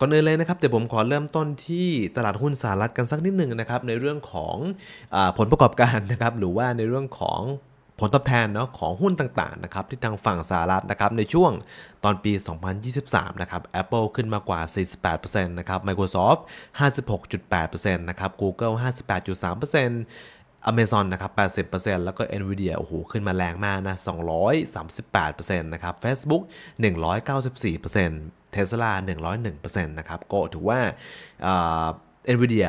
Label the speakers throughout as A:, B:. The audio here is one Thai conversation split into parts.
A: ก่อนอื่นเลยนะครับเดี๋ยวผมขอเริ่มต้นที่ตลาดหุ้นสหรัฐกันสักนิดหนึ่งนะครับ ในเรื่องของอผลประกอบการนะครับ หรือว่าในเรื่องของผลตอบแทนเนาะของหุ้นต่างๆนะครับที่ทางฝั่งสหรัฐนะครับในช่วงตอนปี 2023 นะครับ Apple ขึ้นมากว่า 48%นะครับ Microsoft 56.8%นะครับ Google 58.3% Amazon นะครับ 80%แล้วก็ Nvidia โอ้โหขึ้นมาแรงมากนะ 238%นะครับ Facebook 194%เทสลา101%นะครับ ก็ถือว่าเอ็นวีเดีย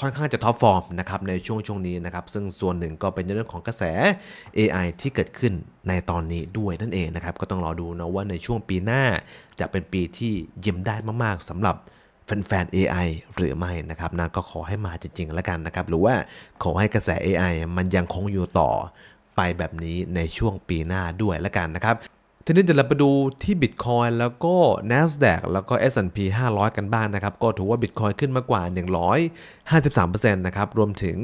A: ค่อนข้างจะท็อปฟอร์มนะครับในช่วงช่วงนี้นะครับ ซึ่งส่วนหนึ่งก็เป็นเรื่องของกระแส AI ที่เกิดขึ้นในตอนนี้ด้วยนั่นเองนะครับก็ต้องรอดูนะว่าในช่วงปีหน้าจะเป็นปีที่ยิยมได้มากๆสำหรับแฟน ๆ AI หรือไม่นะครับนะก็ขอให้มาจริงๆแล้วกันนะครับ หรือว่าขอให้กระแส AI มันยังคงอยู่ต่อไปแบบนี้ในช่วงปีหน้าด้วยแล้วกันนะครับทีนี้เดี๋ยวเราไปดูที่ Bitcoin แล้วก็ NASDAQ แล้วก็ S&P 500 กันบ้างนะครับ ก็ถือว่า Bitcoin ขึ้นมากว่า 153%นะครับรวมถึง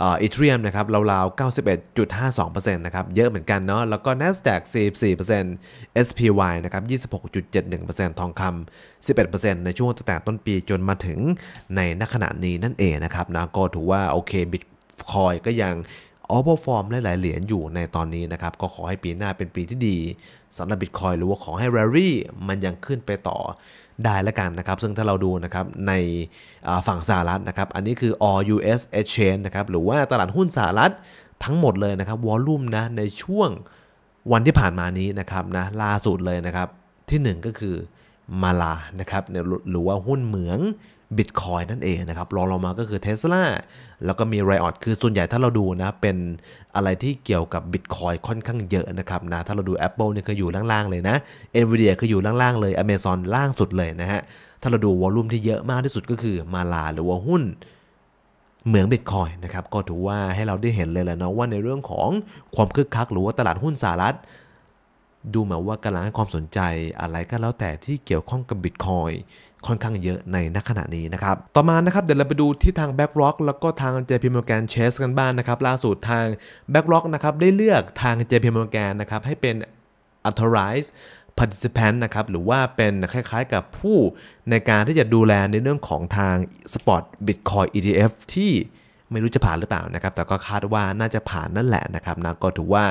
A: อีเทรียมนะครับราวๆ 91.52%นะครับเยอะเหมือนกันเนาะแล้วก็ NASDAQ 44% SPY นะครับ26.71%ทองคำ11%ในช่วงตั้งแต่ต้นปีจนมาถึงในนักขณะนี้นั่นเองนะครับนะก็ถือว่าโอเคบิตคอยก็ยังอเวอร์ฟอร์มหลาย ๆ เหรียญอยู่ในตอนนี้นะครับ ก็ขอให้ปีหน้าเป็นปีที่ดีสำหรับบิตคอยหรือว่าขอให้ r รรี่มันยังขึ้นไปต่อได้ละกันนะครับ ซึ่งถ้าเราดูนะครับในฝั่งสหรัฐนะครับอันนี้คือ all US exchange นะครับ หรือว่าตลาดหุ้นสหรัฐทั้งหมดเลยนะครับวอลลุ่มนะ ในช่วงวันที่ผ่านมานี้นะครับนะล่าสุดเลยนะครับ ที่ 1 ก็คือมาลานะครับหรือว่าหุ้นเหมืองบิตคอยนั่นเองนะครับรองลงมาก็คือเท s l a แล้วก็มีไรออดคือส่วนใหญ่ถ้าเราดูนะ เป็นอะไรที่เกี่ยวกับบิตคอยค่อนข้างเยอะนะครับนะถ้าเราดู Apple เนี่ยคืออยู่ล่างๆเลยนะ Nvidia คืออยู่ล่างๆเลย Amazon ล่างสุดเลยนะฮะถ้าเราดูวอลลุ่มที่เยอะมากที่สุดก็คือมาลาหรือว่าหุ้นเหมืองบิตคอยนะครับก็ถือว่าให้เราได้เห็นเลยแหละเนาะว่าในเรื่องของความคึกคัก หรือว่าตลาดหุ้นสหรัฐดูเหมือนว่ากำลังให้ความสนใจอะไรก็แล้วแต่ที่เกี่ยวข้องกับบิตคอยค่อนข้างเยอะในณขณะนี้นะครับ ต่อมานะครับ เดี๋ยวเราไปดูที่ทาง BlackRock แล้วก็ทาง JP Morgan Chase กันบ้างนนะครับล่าสุดทาง BlackRock นะครับได้เลือกทาง JP Morgan นะครับให้เป็น authorized participant นะครับหรือว่าเป็นคล้าย ๆ กับผู้ในการที่จะดูแลในเรื่องของทาง spot bitcoin ETF ที่ไม่รู้จะผ่านหรือเปล่านะครับ แต่ก็คาดว่าน่าจะผ่านนั่นแหละนะครับนะก็ถือว่า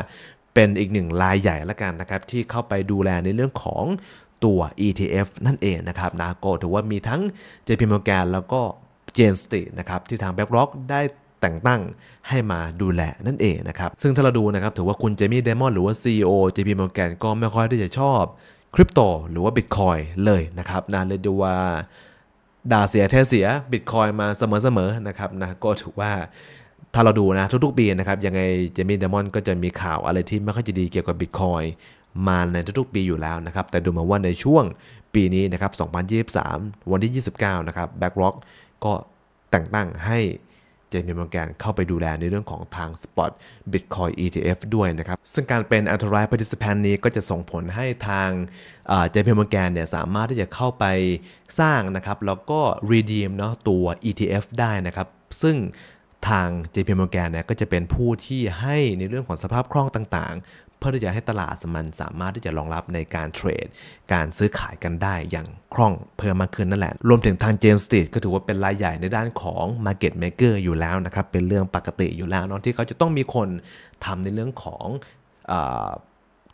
A: เป็นอีกหนึ่งรายใหญ่ละกันนะครับ ที่เข้าไปดูแลในเรื่องของตัว ETF นั่นเองนะครับนาก็ถือว่ามีทั้ง JP Morgan แล้วก็ Jane Street นะครับที่ทาง BlackRock ได้แต่งตั้งให้มาดูแลนั่นเองนะครับ ซึ่งถ้าเราดูนะครับถือว่าคุณเจมี่เดมอนหรือว่า CEO JP Morgan ก็ไม่ค่อยได้จะชอบคริปโตหรือว่าบิตคอยเลยนะครับนาเลยดูว่าด่าเสียแท้เสียบิตคอยมาเสมอๆนะครับนะ ก็ถือว่าถ้าเราดูนะทุกๆปีนะครับ ยังไงเจมี่เดมอนก็จะมีข่าวอะไรที่ไม่ค่อยจะดีเกี่ยวกับบิตคอยมาในทุกๆ ปีอยู่แล้วนะครับ แต่ดูมาว่าในช่วงปีนี้นะครับ 2023 วันที่ 29 นะครับแบ็กร็อกก็แต่งตั้งให้เจมี่มอนแกนเข้าไปดูแล ในเรื่องของทางสปอตบิตคอย ETF ด้วยนะครับ ซึ่งการเป็นอันตรายพาร p a r พ i นี้ก็จะส่งผลให้ทางเจมี่มอนแกนเนี่ยสามารถที่จะเข้าไปสร้างนะครับแล้วก็รีดีมเนาะตัว ETF ได้นะครับซึ่งทาง JP Morgan เนี่ยก็จะเป็นผู้ที่ให้ในเรื่องของสภาพคล่องต่างๆ เพื่อที่จะให้ตลาดสมันสามารถที่จะรองรับในการเทรด การซื้อขายกันได้อย่างคล่องเพิ่มมากขึ้นนั่นแหละ รวมถึงทาง Jane Street ก็ถือว่าเป็นรายใหญ่ในด้านของ Market Maker อยู่แล้วนะครับ เป็นเรื่องปกติอยู่แล้วเนาะที่เขาจะต้องมีคนทำในเรื่องของ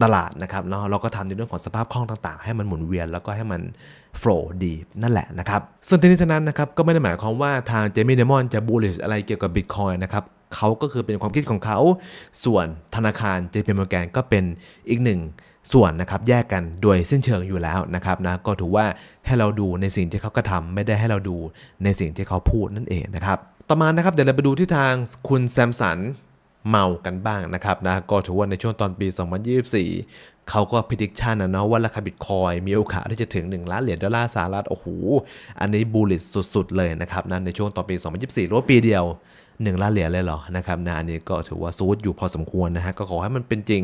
A: ตลาดนะครับเนาะเราก็ทำในเรื่องของสภาพคล่องต่างๆ ให้มันหมุนเวียน แล้วก็ให้มันโฟล์ดีนั่นแหละนะครับซึ่งทีนี้ทั้งนั้นนะครับ ก็ไม่ได้หมายความว่าทางเจมี่เดมอนจะบูลลิชอะไรเกี่ยวกับบิตคอยนะครับเขาก็คือเป็นความคิดของเขา ส่วนธนาคาร JP m มอร์แกนก็เป็นอีกหนึ่งส่วนนะครับ แยกกันโดยเส้นเชิงอยู่แล้วนะครับนะก็ถือว่าให้เราดูในสิ่งที่เขากระทำไม่ได้ให้เราดูในสิ่งที่เขาพูดนั่นเองนะครับต่อมานะครับเดี๋ยวเราไปดูที่ทางคุณแซมสันเมากันบ้างนะครับนะ ก็ถือว่าในช่วงตอนปี 2024 เขาก็พิจิตรชันนะเนาะว่าราคาบิตคอยมีโอกาสที่จะถึง 1 ล้านเหรียญดอลลาร์สหรัฐโอ้โหอันนี้บูลลิสสุด ๆ เลยนะครับนะในช่วงตอนปี 2024หรือว่าปีเดียว 1ล้านเหรียญเลยเหรอนะครับนะอันนี้ก็ถือว่าซูดอยู่พอสมควรนะฮะก็ขอให้มันเป็นจริง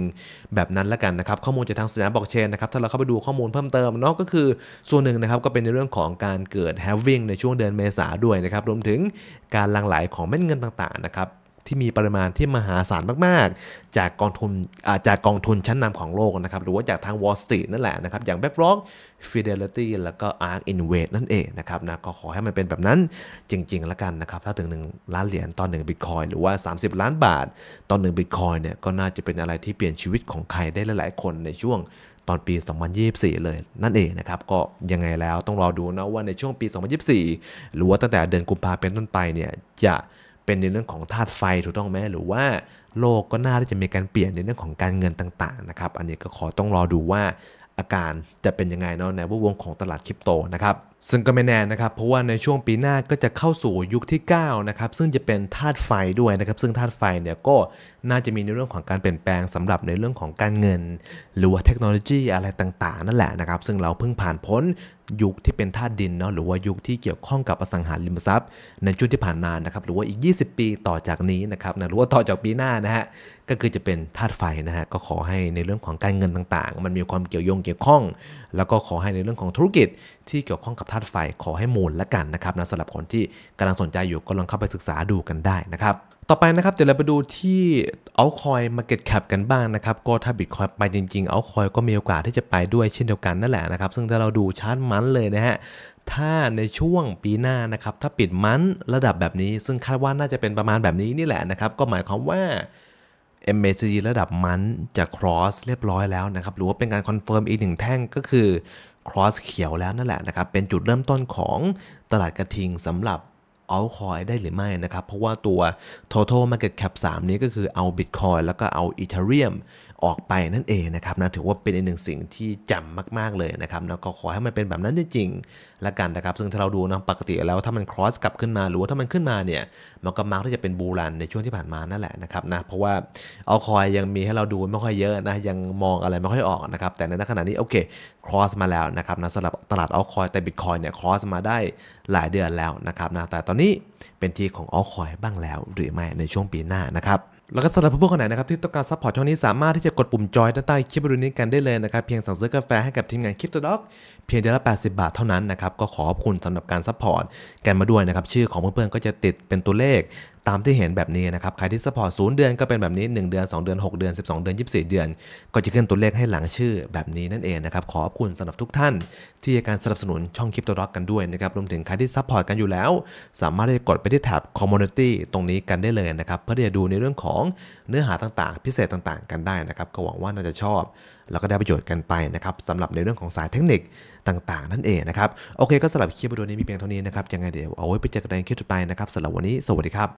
A: แบบนั้นละกันนะครับ ข้อมูลจากทางสยามบอกเชนนะครับถ้าเราเข้าไปดูข้อมูลเพิ่มเติมเนาะก็คือส่วนหนึ่งนะครับ ก็เป็นในเรื่องของการเกิดแฮ l v i n งในช่วงเดือนเมษาด้วยนะครับรวมถึงการลังไหลของเม็ดเงินต่างๆนะครับที่มีปริมาณที่มหาศาลมากๆ จากกองทุนจากกองทุนชั้นนำของโลกนะครับ หรือว่าจากทาง Wall Street นั่นแหละนะครับ อย่าง BlackRock Fidelity แล้วก็ ARK Invest นั่นเองนะครับนะก็ขอให้มันเป็นแบบนั้นจริงๆ แล้วกันนะครับ ถ้าถึง 1 ล้านเหรียญต่อ1 Bitcoin หรือว่า 30 ล้านบาทต่อ1 Bitcoin เนี่ย ก็น่าจะเป็นอะไรที่เปลี่ยนชีวิตของใครได้หลาย ๆคนในช่วงตอนปี 2024 เลยนั่นเองนะครับก็ยังไงแล้วต้องรอดูนะว่าในช่วงปี2024หรือว่าตั้งแต่เดือนกุมภาเป็นต้นไปเนี่ยจะเป็นในเรื่องของธาตุไฟถูกต้องไหมหรือว่าโลกก็น่าที่จะมีการเปลี่ยนในเรื่องของการเงินต่างๆ นะครับ อันนี้ก็ขอต้องรอดูว่า อาการจะเป็นยังไงเนาะในวงของตลาดคริปโตนะครับซึ่งก็ไม่แน่นะครับ เพราะว่าในช่วงปีหน้าก็จะเข้าสู่ยุคที่ 9 นะครับ ซึ่งจะเป็นธาตุไฟด้วยนะครับ ซึ่งธาตุไฟเนี่ยก็น่าจะมีในเรื่องของการเปลี่ยนแปลงสำหรับในเรื่องของการเงิน หรือว่าเทคโนโลยีอะไรต่าง ๆ นั่นแหละนะครับ ซึ่งเราเพิ่งผ่านพ้นยุคที่เป็นธาตุดินเนาะ หรือว่ายุคที่เกี่ยวข้องกับอสังหาริมทรัพย์ ในช่วงที่ผ่านมานะครับ หรือว่าอีก 20 ปีต่อจากนี้นะครับนะหรือว่าต่อจากปีหน้านะฮะ ก็คือจะเป็นธาตุไฟนะฮะ ก็ขอให้ในเรื่องของการเงินต่างๆ มันมีความเกี่ยวโยงเกี่ยวข้องแล้วก็ขอให้ในเรื่องของธุรกิจที่เกี่ยวข้องกับธาตุไฟขอให้มูลละกันนะครับ นะสำหรับคนที่กำลังสนใจอยู่ก็ลองเข้าไปศึกษาดูกันได้นะครับ ต่อไปนะครับเดี๋ยวเราไปดูที่เอาคอยมาเก็ตแคปกันบ้างนะครับ ก็ถ้าบิตคอยไปจริงๆเอาคอยก็มีโอกาสที่จะไปด้วยเช่นเดียวกันนั่นแหละนะครับ ซึ่งถ้าเราดูชาร์ตมันเลยนะฮะ ถ้าในช่วงปีหน้านะครับ ถ้าปิดมันระดับแบบนี้ ซึ่งคาดว่าน่าจะเป็นประมาณแบบนี้นี่แหละนะครับก็หมายความว่า MACD ระดับมันจะ cross เรียบร้อยแล้วนะครับหรือว่าเป็นการคอนเฟิร์มอีกหนึ่งแท่งก็คือครอสเขียวแล้วนั่นแหละนะครับ เป็นจุดเริ่มต้นของตลาดกระทิงสำหรับเอาคอยได้หรือไม่นะครับ เพราะว่าตัว total market cap 3 นี้ก็คือเอา Bitcoin แล้วก็เอา Ethereum ออกไปนั่นเองนะครับนะถือว่าเป็นอีกหนึ่งสิ่งที่จำมาก ๆ เลยนะครับ แล้วก็ขอให้มันเป็นแบบนั้นจริงๆละกันนะครับ ซึ่งถ้าเราดูนะปกติแล้วถ้ามันครอสกลับขึ้นมาหรือว่าถ้ามันขึ้นมาเนี่ยมันก็มักที่จะเป็นบูรันในช่วงที่ผ่านมานั่นแหละนะครับนะเพราะว่าเอาคอยยังมีให้เราดูไม่ค่อยเยอะนะยังมองอะไรไม่ค่อยออกนะครับแต่ในขณะนี้ โอเคครอสมาแล้วนะครับนะสำหรับตลาดเอาคอยแต่บิตคอยเนี่ยครอสมาได้หลายเดือนแล้วนะครับนะแต่ตอนนี้เป็นที่ของเอาคอยบ้างแล้วหรือไม่ในช่วงปีหน้านะครับแล้วก็สำหรับเพื่อนๆคนไหนนะครับที่ต้องการซัพพอร์ตช่องนี้สามารถที่จะกดปุ่มจอยด้านใต้คลิปวิดีโอนี้กันได้เลยนะครับเพียงสั่งซื้อกาแฟให้กับทีมงานคลิปตัวด็อกเพียงเดือนละ80 บาทเท่านั้นนะครับก็ขอขอบคุณสำหรับการซัพพอร์ตกันมาด้วยนะครับชื่อของเพื่อนๆก็จะติดเป็นตัวเลขตามที่เห็นแบบนี้นะครับ ใครที่สปอร์ตศูนย์เดือนก็เป็นแบบนี้ 1 เดือน 2 เดือน 6 เดือน 12 เดือน 24 เดือน ก็จะขึ้นตัวเลขให้หลังชื่อแบบนี้นั่นเองนะครับ ขอบคุณสำหรับทุกท่านที่ให้การสนับสนุนช่องคลิปตัวร็อกกันด้วยนะครับ รวมถึงใครที่สปอร์ตกันอยู่แล้ว สามารถได้กดไปที่แท็บอมมูนิตี้ตรงนี้กันได้เลยนะครับ เพื่อที่จะดูในเรื่องของเนื้อหาต่างๆ พิเศษต่างๆ กันได้นะครับ ก็หวังว่าน่าจะชอบแล้วก็ได้ประโยชน์กันไปนะครับสำหรับในเรื่องของสายเทคนิคต่างๆ นั่นเองนะครับ โอเค ก็สำหรับคลิปวิดีโอนี้มีเพียงเท่านี้นะครับ ยังไงเดี๋ยว เอาไว้ไปเจอกันในคลิปต่อไปนะครับสำหรับวันนี้ สวัสดีครับ